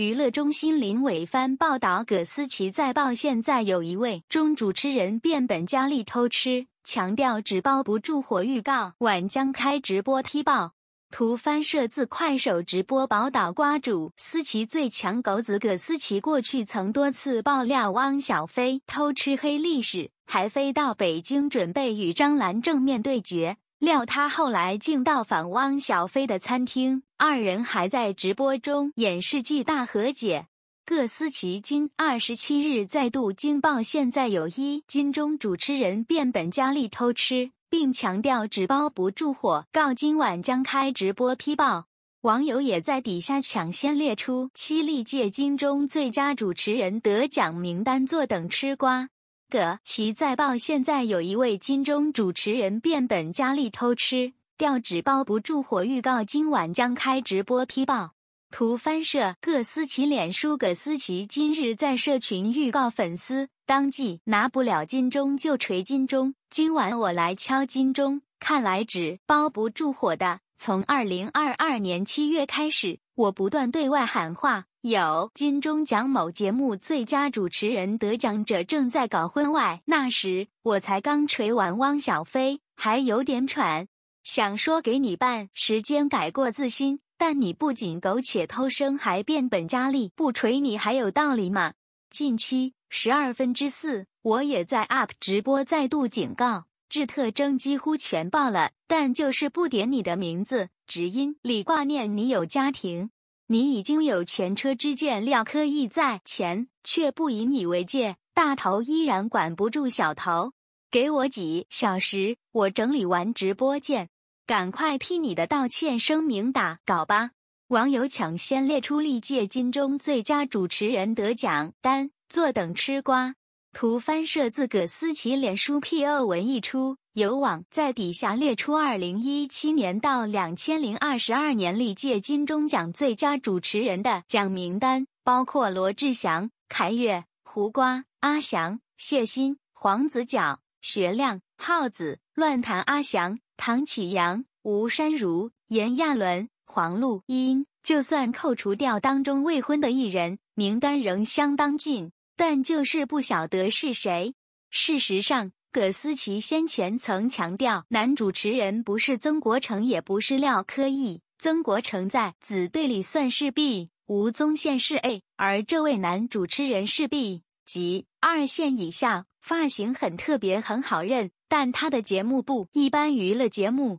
娱乐中心林伟帆报道：葛思琪在曝现在有一位中主持人变本加厉偷吃，强调只包不住火，预告晚将开直播踢爆。图翻摄自快手直播宝岛瓜主思琪最强狗子葛思琪，过去曾多次爆料汪小菲偷吃黑历史，还飞到北京准备与张兰正面对决。料他后来竟到访汪小菲的餐厅，二人还在直播中演示“纪大和解”，各司其津。二十七日再度惊爆，现在有《一金钟》主持人变本加厉偷吃，并强调纸包不住火，告今晚将开直播批爆。网友也在底下抢先列出七历届金钟》最佳主持人得奖名单，坐等吃瓜。葛思在报现在有一位金钟主持人变本加厉偷吃，掉纸包不住火，预告今晚将开直播踢爆。图翻摄葛思琪脸书，葛思琪今日在社群预告粉丝，当即拿不了金钟就锤金钟，今晚我来敲金钟，看来纸包不住火的。从二零二二年七月开始，我不断对外喊话：有金钟奖某节目最佳主持人得奖者正在搞婚外。那时我才刚锤完汪小菲，还有点喘，想说给你办。时间改过自新，但你不仅苟且偷生，还变本加厉，不锤你还有道理吗？近期十二分之四，我也在 UP 直播再度警告。质特征几乎全报了，但就是不点你的名字。直因里挂念你有家庭，你已经有前车之鉴。廖科义在前，却不以你为戒。大头依然管不住小头。给我几小时，我整理完直播见。赶快替你的道歉声明打搞吧。网友抢先列出历届金钟最佳主持人得奖单，坐等吃瓜。图翻摄自葛思琪脸书 PO 文一出，有网在底下列出2017年到2022年历届金钟奖最佳主持人的奖名单，包括罗志祥、凯越、胡瓜、阿翔、谢欣、黄子佼、学亮、耗子、乱弹阿翔、唐启阳、吴珊如、严亚伦、黄璐茵。就算扣除掉当中未婚的艺人，名单仍相当近。但就是不晓得是谁。事实上，葛思琪先前曾强调，男主持人不是曾国成，也不是廖柯毅。曾国成在子队里算是 B，吴宗宪是 A，而这位男主持人是 B，即二线以下。发型很特别，很好认，但他的节目不一般，娱乐节目。